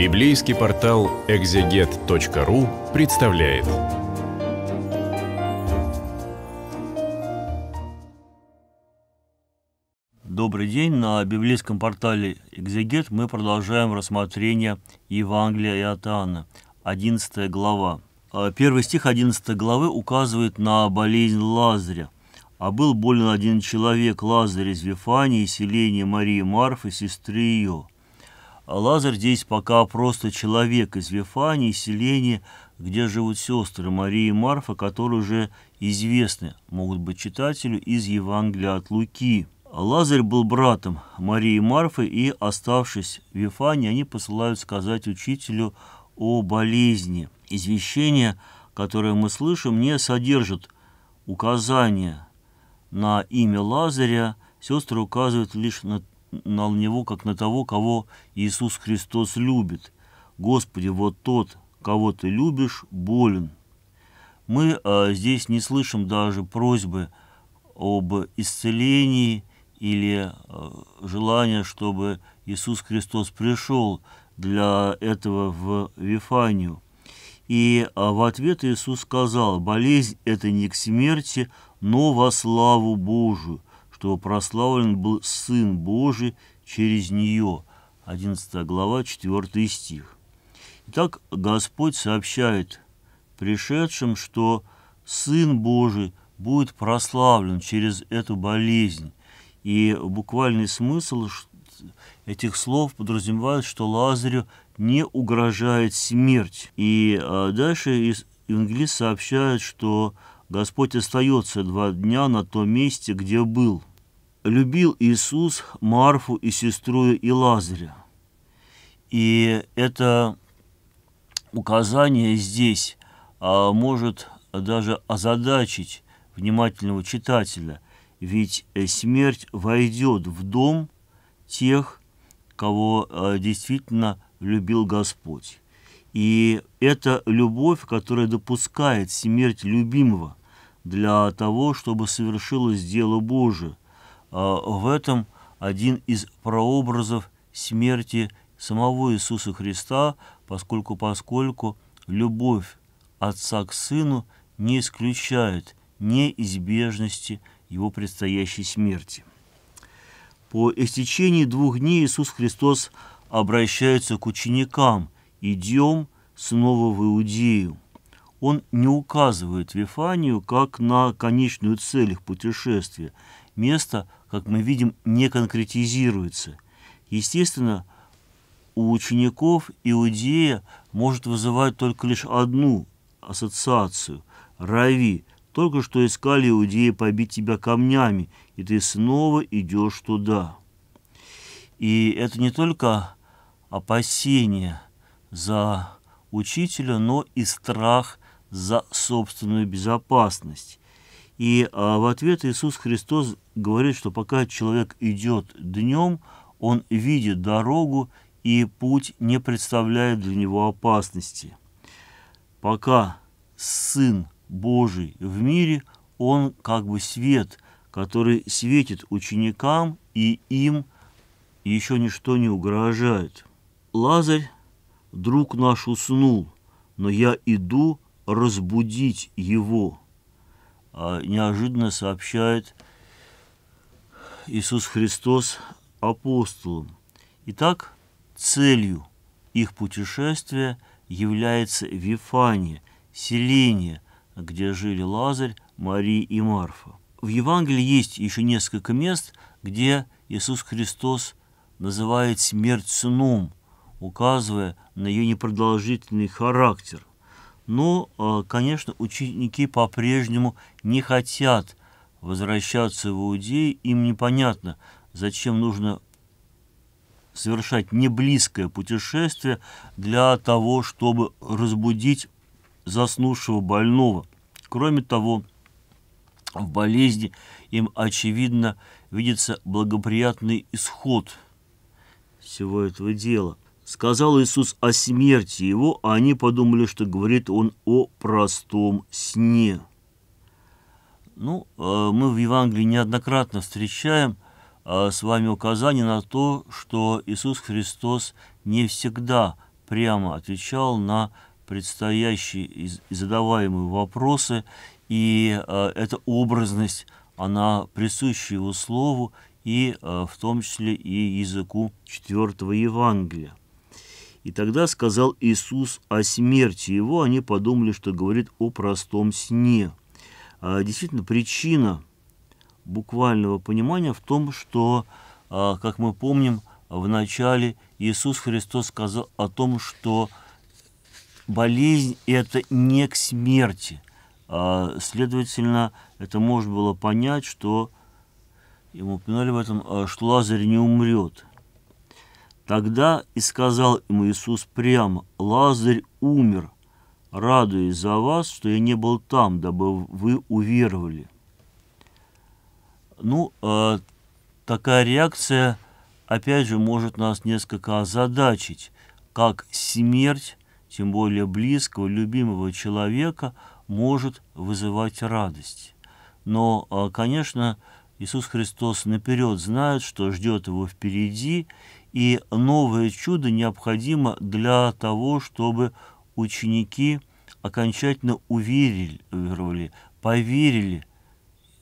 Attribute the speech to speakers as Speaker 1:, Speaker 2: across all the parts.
Speaker 1: Библейский портал экзегет.ру представляет. Добрый день. На библейском портале «Экзегет» мы продолжаем рассмотрение Евангелия Иоанна, 11 глава. А, первый стих 11 главы указывает на болезнь Лазаря. «А был болен один человек, Лазарь из Вифании, селения Марии Марфы, сестры ее» А Лазарь здесь пока просто человек из Вифании, селения, где живут сестры Мария и Марфа, которые уже известны, могут быть читателю, из Евангелия от Луки. А Лазарь был братом Марии и Марфы, и, оставшись в Вифании, они посылают сказать учителю о болезни. Извещение, которое мы слышим, не содержит указания на имя Лазаря, сестры указывают лишь на на него, как на того, кого Иисус Христос любит. Господи, вот тот, кого ты любишь, болен. Мы а, здесь не слышим даже просьбы об исцелении или а, желания, чтобы Иисус Христос пришел для этого в Вифанию. И а, в ответ Иисус сказал, болезнь это не к смерти, но во славу Божию, что прославлен был Сын Божий через нее». 11 глава, 4 стих. Итак, Господь сообщает пришедшим, что Сын Божий будет прославлен через эту болезнь. И буквальный смысл этих слов подразумевает, что Лазарю не угрожает смерть. И а, дальше Евангелист сообщает, что Господь остается два дня на том месте, где был – любил Иисус Марфу и сестру и Лазаря. И это указание здесь а, может даже озадачить внимательного читателя, ведь э, смерть войдет в дом тех, кого э, действительно любил Господь. И это любовь, которая допускает смерть любимого для того, чтобы совершилось дело Божие, а в этом один из прообразов смерти самого Иисуса Христа, поскольку, поскольку любовь Отца к Сыну не исключает неизбежности его предстоящей смерти. По истечении двух дней Иисус Христос обращается к ученикам «Идем снова в Иудею». Он не указывает Вифанию как на конечную цель их путешествия, место – как мы видим, не конкретизируется. Естественно, у учеников иудея может вызывать только лишь одну ассоциацию – рави. Только что искали иудеи побить тебя камнями, и ты снова идешь туда. И это не только опасение за учителя, но и страх за собственную безопасность. И а, в ответ Иисус Христос говорит, что пока человек идет днем, он видит дорогу, и путь не представляет для него опасности. Пока Сын Божий в мире, он как бы свет, который светит ученикам, и им еще ничто не угрожает. Лазарь, друг наш, уснул, но я иду разбудить его. А неожиданно сообщает Иисус Христос апостолам. Итак, целью их путешествия является Вифания, селение, где жили Лазарь, Мария и Марфа. В Евангелии есть еще несколько мест, где Иисус Христос называет смерть сыном, указывая на ее непродолжительный характер. Но, а, конечно, ученики по-прежнему не хотят возвращаться в Иудеи им непонятно, зачем нужно совершать неблизкое путешествие для того, чтобы разбудить заснувшего больного. Кроме того, в болезни им, очевидно, видится благоприятный исход всего этого дела. Сказал Иисус о смерти его, а они подумали, что говорит он о простом сне. Ну, э, мы в Евангелии неоднократно встречаем э, с вами указание на то, что Иисус Христос не всегда прямо отвечал на предстоящие и задаваемые вопросы, и э, эта образность, она присуща его слову, и в том числе и языку четвертого Евангелия. И тогда сказал Иисус о смерти его, они подумали, что говорит о простом сне. А, действительно причина буквального понимания в том, что, а, как мы помним, в начале Иисус Христос сказал о том, что болезнь – это не к смерти. А, следовательно, это можно было понять, что, ему упоминали в этом, что Лазарь не умрет. Тогда и сказал ему Иисус прямо, «Лазарь умер, радуюсь за вас, что я не был там, дабы вы уверовали. Ну, э, такая реакция, опять же, может нас несколько озадачить, как смерть, тем более близкого, любимого человека, может вызывать радость. Но, э, конечно, Иисус Христос наперед знает, что ждет его впереди, и новое чудо необходимо для того, чтобы ученики окончательно уверили, поверили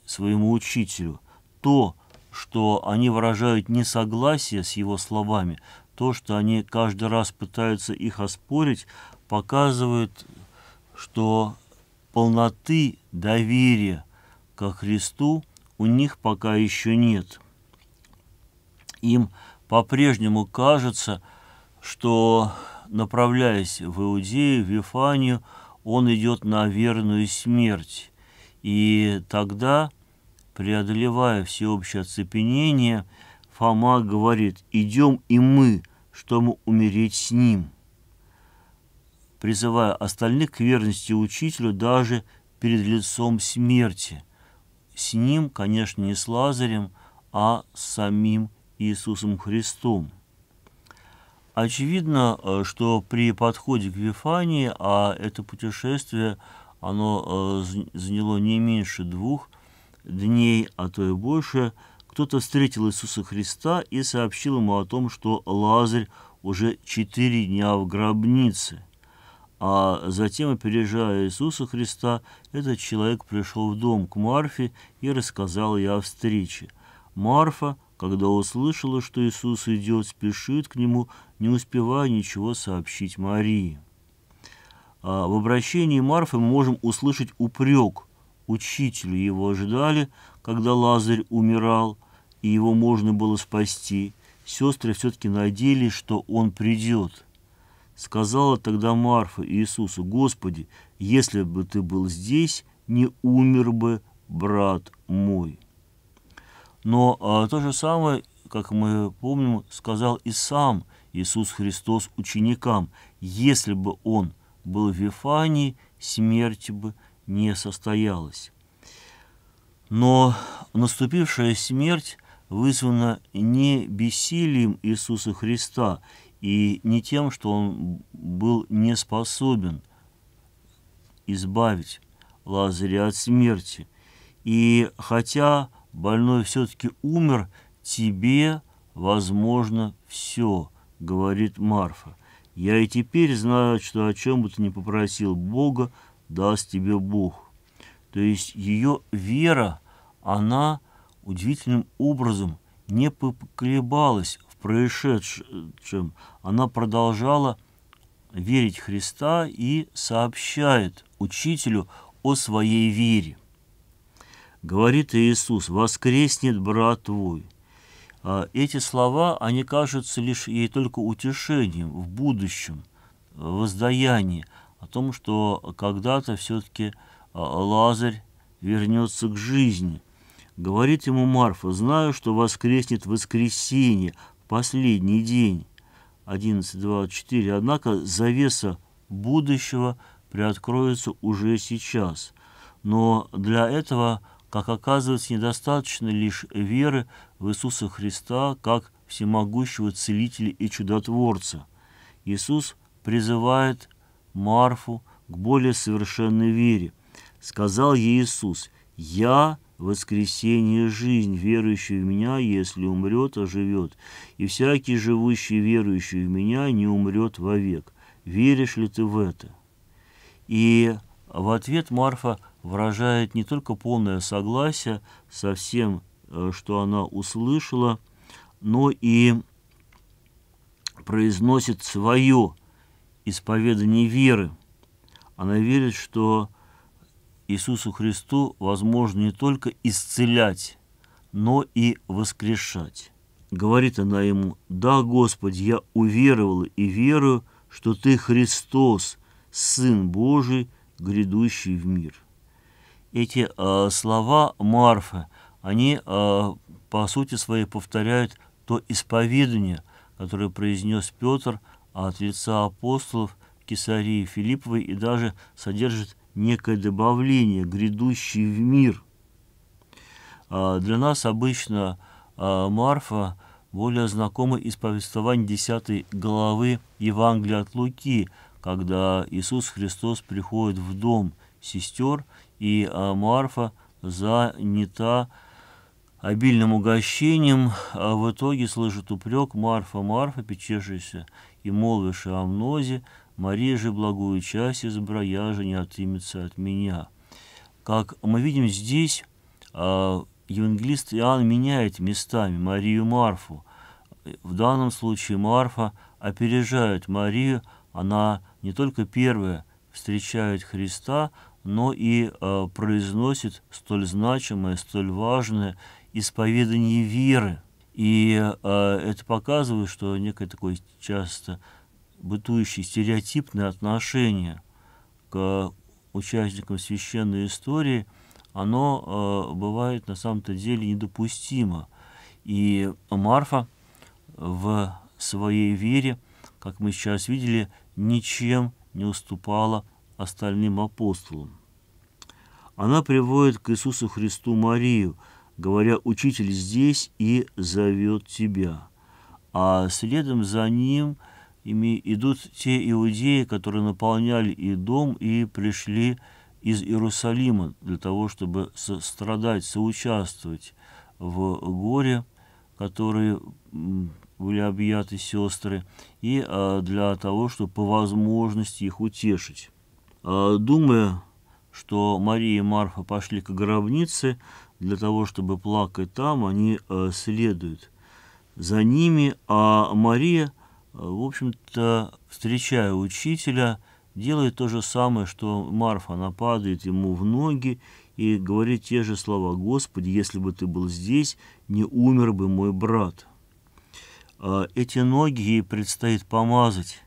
Speaker 1: своему учителю. То, что они выражают несогласие с его словами, то, что они каждый раз пытаются их оспорить, показывает, что полноты доверия ко Христу у них пока еще нет. Им по-прежнему кажется, что направляясь в Иудею, в Вифанию, он идет на верную смерть. И тогда, преодолевая всеобщее оцепенение, Фома говорит, идем и мы, чтобы умереть с ним, призывая остальных к верности учителю даже перед лицом смерти. С ним, конечно, не с Лазарем, а с самим Иисусом Христом. Очевидно, э, что при подходе к Вифании, а это путешествие, оно э, заняло не меньше двух дней, а то и больше, кто-то встретил Иисуса Христа и сообщил ему о том, что Лазарь уже четыре дня в гробнице. А затем, опережая Иисуса Христа, этот человек пришел в дом к Марфе и рассказал ей о встрече. Марфа, когда услышала, что Иисус идет, спешит к нему, не успевая ничего сообщить Марии. А в обращении Марфы мы можем услышать упрек. Учителю его ожидали, когда Лазарь умирал, и его можно было спасти. Сестры все-таки надеялись, что он придет. Сказала тогда Марфа Иисусу, «Господи, если бы ты был здесь, не умер бы брат мой». Но а, то же самое, как мы помним, сказал и сам Иисус Иисус Христос ученикам, если бы он был в Вифании, смерти бы не состоялась. Но наступившая смерть вызвана не бессилием Иисуса Христа и не тем, что он был не способен избавить Лазаря от смерти. И хотя больной все-таки умер, тебе возможно все –— говорит Марфа. «Я и теперь знаю, что о чем бы ты ни попросил Бога, даст тебе Бог». То есть ее вера, она удивительным образом не поколебалась в происшедшем. Она продолжала верить Христа и сообщает учителю о своей вере. Говорит Иисус, «Воскреснет брат твой». А, эти слова, они кажутся лишь ей только утешением в будущем, в э, воздаянии, о том, что когда-то все-таки а, Лазарь вернется к жизни. Говорит ему Марфа, знаю, что воскреснет воскресенье, последний день. 11.24. Однако завеса будущего приоткроется уже сейчас. Но для этого, как оказывается, недостаточно лишь веры в Иисуса Христа как всемогущего целителя и чудотворца. Иисус призывает Марфу к более совершенной вере. Сказал ей Иисус, «Я воскресение жизнь, верующий в меня, если умрет, оживет, и всякий живущий верующий в меня не умрет вовек. Веришь ли ты в это?» И в ответ Марфа выражает не только полное согласие со всем Э, что она услышала, но и произносит свое исповедание веры. Она верит, что Иисусу Христу возможно не только исцелять, но и воскрешать. Говорит она ему, «Да, Господи, я уверовала и верую, что Ты Христос, Сын Божий, грядущий в мир». Эти э, слова Марфа они э, по сути своей повторяют то исповедание, которое произнес Петр от лица апостолов Кесарии Филипповой и даже содержит некое добавление «грядущий в мир». А, для нас обычно а, Марфа более знакома из повествования 10 главы Евангелия от Луки, когда Иисус Христос приходит в дом сестер, и а, Марфа занята обильным угощением, а в итоге слышит упрек «Марфа, Марфа, печешься и молвишь о мнозе, Мария же благую часть избрая же не отымется от меня». Как мы видим здесь, а, евангелист Иоанн меняет местами Марию и Марфу. В данном случае Марфа опережает Марию, она не только первая встречает Христа, но и а, произносит столь значимое, столь важное – исповедание веры. И э, это показывает, что некое такое часто бытующее стереотипное отношение к участникам священной истории, оно э, бывает на самом-то деле недопустимо. И Марфа в своей вере, как мы сейчас видели, ничем не уступала остальным апостолам. Она приводит к Иисусу Христу Марию – говоря, учитель здесь и зовет тебя. А следом за ним идут те иудеи, которые наполняли и дом, и пришли из Иерусалима для того, чтобы страдать, соучаствовать в горе, которые были объяты сестры, и а, для того, чтобы по возможности их утешить. А, думая, что Мария и Марфа пошли к гробнице, для того, чтобы плакать там, они э, следуют за ними, а Мария, э, в общем-то, встречая учителя, делает то же самое, что Марфа. Она падает ему в ноги и говорит те же слова «Господи, если бы ты был здесь, не умер бы мой брат». Э, эти ноги ей предстоит помазать,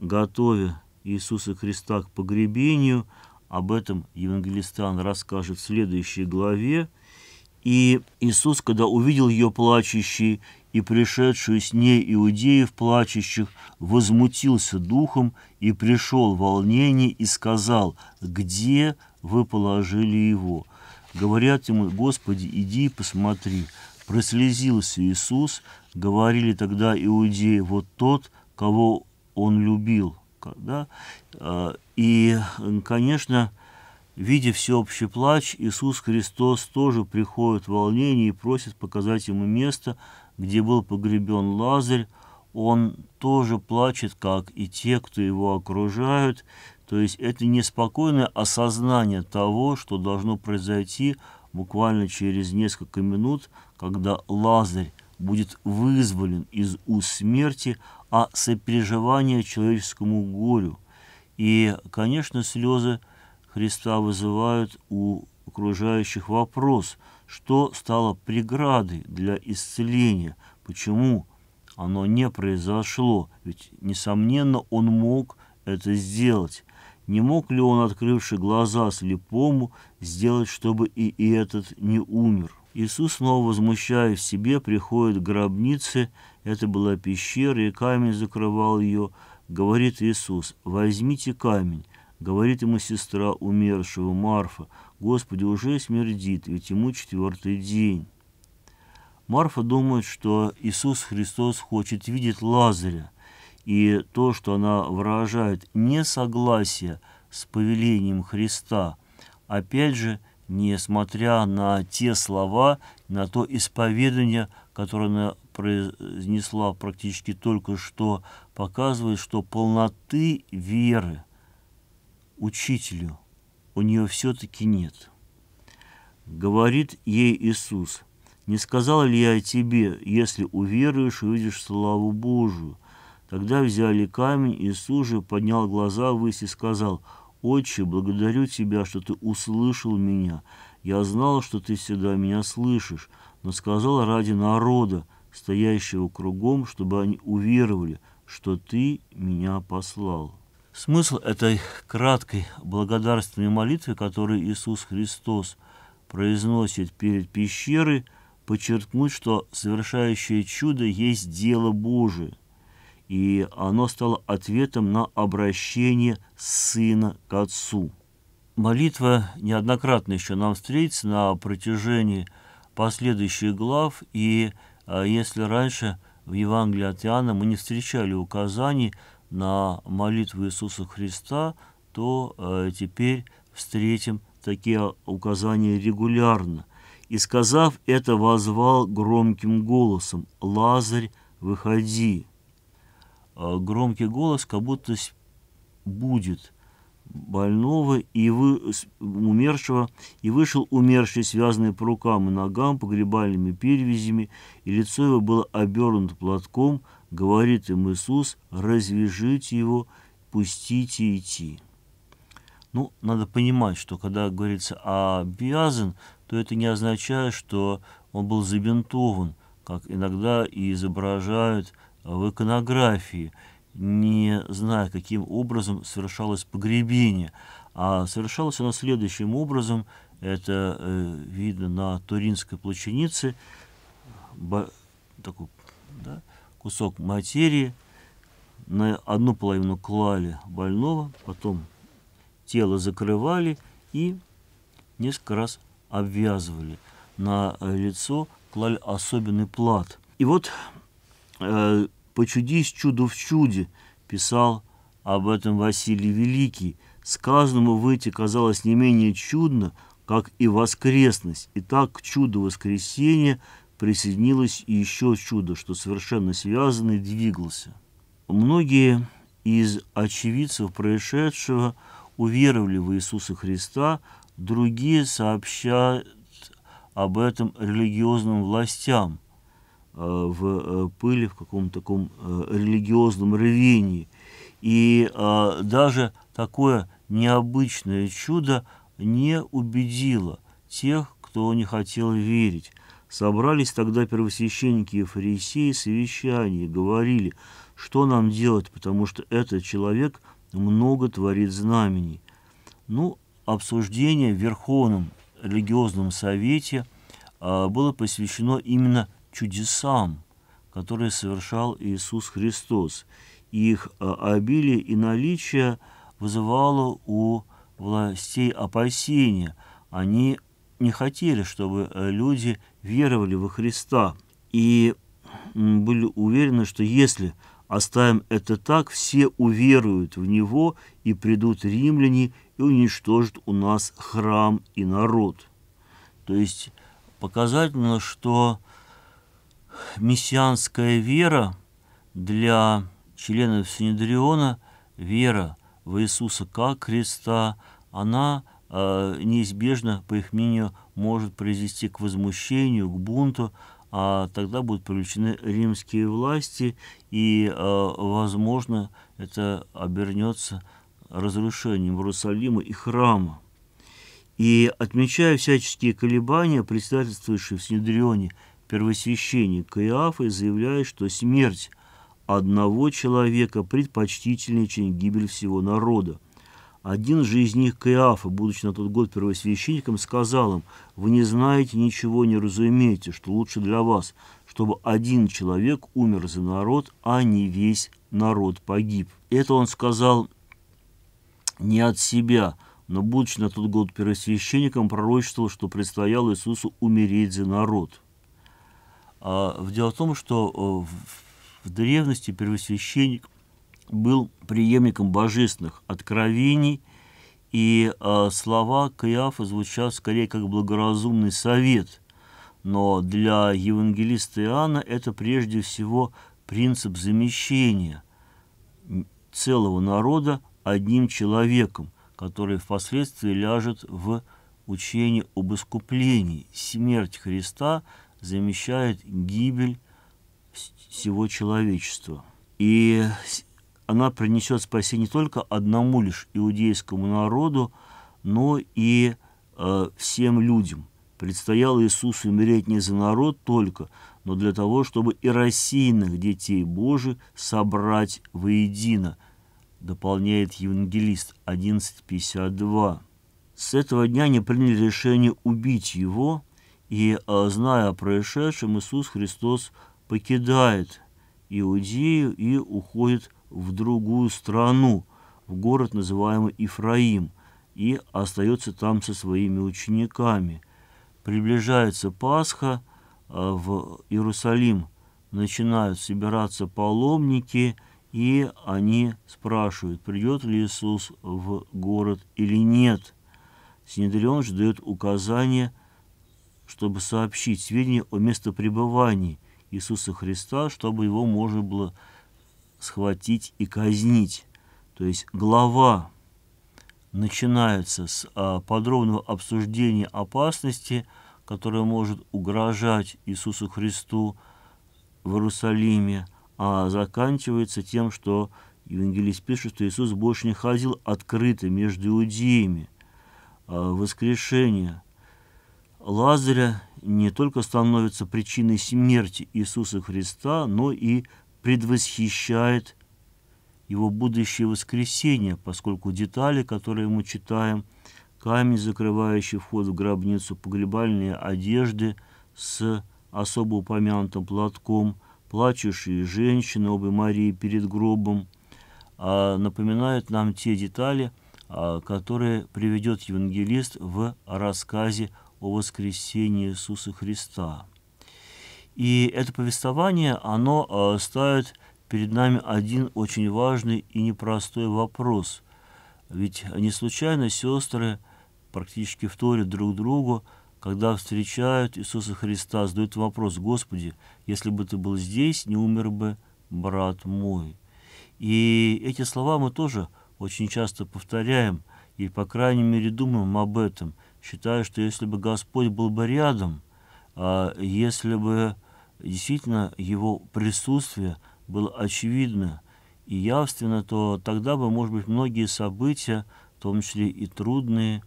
Speaker 1: готовя Иисуса Христа к погребению – об этом евангелист Иоанн расскажет в следующей главе. И Иисус, когда увидел ее плачущей и пришедшую с ней иудеев плачущих, возмутился духом и пришел в волнение и сказал, «Где вы положили его?» Говорят ему, «Господи, иди и посмотри». Прослезился Иисус, говорили тогда иудеи, «Вот тот, кого он любил» плохо. Да? А, и, конечно, видя всеобщий плач, Иисус Христос тоже приходит в волнение и просит показать ему место, где был погребен Лазарь. Он тоже плачет, как и те, кто его окружают. То есть это неспокойное осознание того, что должно произойти буквально через несколько минут, когда Лазарь будет вызволен из уст смерти, а сопереживание человеческому горю. И, конечно, слезы Христа вызывают у окружающих вопрос, что стало преградой для исцеления, почему оно не произошло, ведь, несомненно, он мог это сделать. Не мог ли он, открывший глаза слепому, сделать, чтобы и этот не умер? Иисус, снова возмущаясь в себе, приходит к гробнице, это была пещера, и камень закрывал ее. Говорит Иисус, возьмите камень. Говорит ему сестра умершего Марфа, Господи, уже смердит, ведь ему четвертый день. Марфа думает, что Иисус Христос хочет видеть Лазаря, и то, что она выражает несогласие с повелением Христа, опять же, – несмотря на те слова, на то исповедание, которое она произнесла практически только что, показывает, что полноты веры учителю у нее все-таки нет. Говорит ей Иисус, «Не сказал ли я тебе, если уверуешь, увидишь славу Божию?» Тогда взяли камень, Иисус же поднял глаза ввысь и сказал – «Отче, благодарю тебя, что ты услышал меня. Я знал, что ты всегда меня слышишь, но сказал ради народа, стоящего кругом, чтобы они уверовали, что ты меня послал». Смысл этой краткой благодарственной молитвы, которую Иисус Христос произносит перед пещерой, подчеркнуть, что совершающее чудо есть дело Божие – и оно стало ответом на обращение сына к отцу. Молитва неоднократно еще нам встретится на протяжении последующих глав, и а, если раньше в Евангелии от Иоанна мы не встречали указаний на молитву Иисуса Христа, то а, теперь встретим такие указания регулярно. «И сказав это, возвал громким голосом, «Лазарь, выходи!» Э, громкий голос как будто будет больного и вы, умершего, и вышел умерший, связанный по рукам и ногам погребальными перевязями, и лицо его было обернуто платком, говорит им Иисус, развяжите его, пустите идти. Ну, надо понимать, что когда говорится «обязан», то это не означает, что он был забинтован, как иногда и изображают в иконографии, не зная, каким образом совершалось погребение. А совершалось оно следующим образом. Это э, видно на Туринской плащанице. Бо, такой, да, кусок материи. На одну половину клали больного, потом тело закрывали и несколько раз обвязывали. На лицо клали особенный плат. И вот э, «Почудись чудо в чуде», — писал об этом Василий Великий. «Сказанному выйти казалось не менее чудно, как и воскресность. И так к чуду воскресения присоединилось еще чудо, что совершенно связанный двигался. Многие из очевидцев происшедшего уверовали в Иисуса Христа, другие сообщают об этом религиозным властям. Э, в э, пыли, в каком-то таком э, религиозном рвении. И даже такое необычное чудо не убедило тех, кто не хотел верить. Собрались тогда первосвященники и фарисеи совещание, говорили, что нам делать, потому что этот человек много творит знамений. Ну, обсуждение в Верховном религиозном совете было посвящено именно чудесам, которые совершал Иисус Христос. Их э, обилие и наличие вызывало у властей опасения. Они не хотели, чтобы э, люди веровали во Христа и были уверены, что если оставим это так, все уверуют в Него, и придут римляне и уничтожат у нас храм и народ. То есть показательно, что мессианская вера для членов Синедриона, вера в Иисуса как Христа, она э, неизбежно, по их мнению, может привести к возмущению, к бунту, а тогда будут привлечены римские власти, и, э, возможно, это обернется разрушением Иерусалима и храма. И отмечая всяческие колебания, председательствующие в Синедрионе первосвященник Иафы заявляет, что смерть одного человека предпочтительнее, чем гибель всего народа. Один же из них, Каиафа, будучи на тот год первосвященником, сказал им, «Вы не знаете ничего, не разумеете, что лучше для вас, чтобы один человек умер за народ, а не весь народ погиб». Это он сказал не от себя, но, будучи на тот год первосвященником, пророчествовал, что предстояло Иисусу умереть за народ. А, дело в том, что э, в древности первосвященник был преемником божественных откровений, и а, слова Каиафа звучат скорее как благоразумный совет. Но для евангелиста Иоанна это прежде всего принцип замещения целого народа одним человеком, который впоследствии ляжет в учение об искуплении, смерть Христа – замещает гибель всего человечества. И она принесет спасение не только одному лишь иудейскому народу, но и э, всем людям. Предстояло Иисусу умереть не за народ только, но для того, чтобы и рассеянных детей Божий собрать воедино, дополняет евангелист 11.52. С этого дня они приняли решение убить его, и а, зная о происшедшем, Иисус Христос покидает Иудею и уходит в другую страну, в город, называемый Ифраим, и остается там со своими учениками. Приближается Пасха, а, в Иерусалим начинают собираться паломники, и они спрашивают, придет ли Иисус в город или нет. Синедрион ждет указания чтобы сообщить сведения о местопребывании Иисуса Христа, чтобы его можно было схватить и казнить. То есть глава начинается с а, подробного обсуждения опасности, которая может угрожать Иисусу Христу в Иерусалиме, а заканчивается тем, что Евангелист пишет, что Иисус больше не ходил открыто между иудеями. А, воскрешение – Лазаря не только становится причиной смерти Иисуса Христа, но и предвосхищает его будущее воскресение, поскольку детали, которые мы читаем, камень, закрывающий вход в гробницу, погребальные одежды с особо упомянутым платком, плачущие женщины, обе Марии перед гробом, а, напоминают нам те детали, а, которые приведет евангелист в рассказе о воскресении Иисуса Христа. И это повествование, оно э, ставит перед нами один очень важный и непростой вопрос. Ведь не случайно сестры практически вторят друг другу, когда встречают Иисуса Христа, задают вопрос, «Господи, если бы ты был здесь, не умер бы брат мой». И эти слова мы тоже очень часто повторяем, и, по крайней мере, думаем об этом – считаю, что если бы Господь был бы рядом, а если бы действительно его присутствие было очевидно и явственно, то тогда бы, может быть, многие события, в том числе и трудные,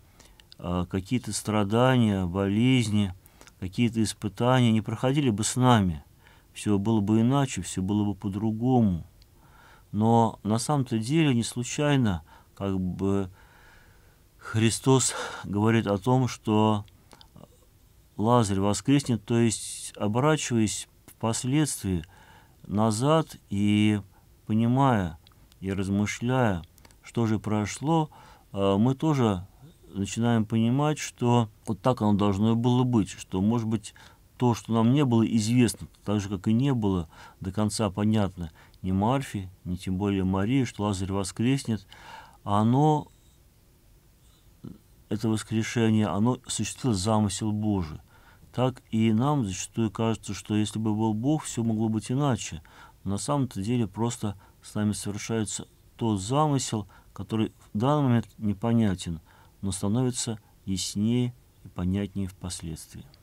Speaker 1: а, какие-то страдания, болезни, какие-то испытания не проходили бы с нами. Все было бы иначе, все было бы по-другому. Но на самом-то деле не случайно как бы Христос говорит о том, что Лазарь воскреснет, то есть оборачиваясь впоследствии назад и понимая и размышляя, что же прошло, а, мы тоже начинаем понимать, что вот так оно должно было быть, что, может быть, то, что нам не было известно, так же, как и не было до конца понятно ни Марфи, ни тем более Марии, что Лазарь воскреснет, оно это воскрешение, оно осуществило замысел Божий. Так и нам зачастую кажется, что если бы был Бог, все могло быть иначе. Но на самом-то деле просто с нами совершается тот замысел, который в данный момент непонятен, но становится яснее и понятнее впоследствии.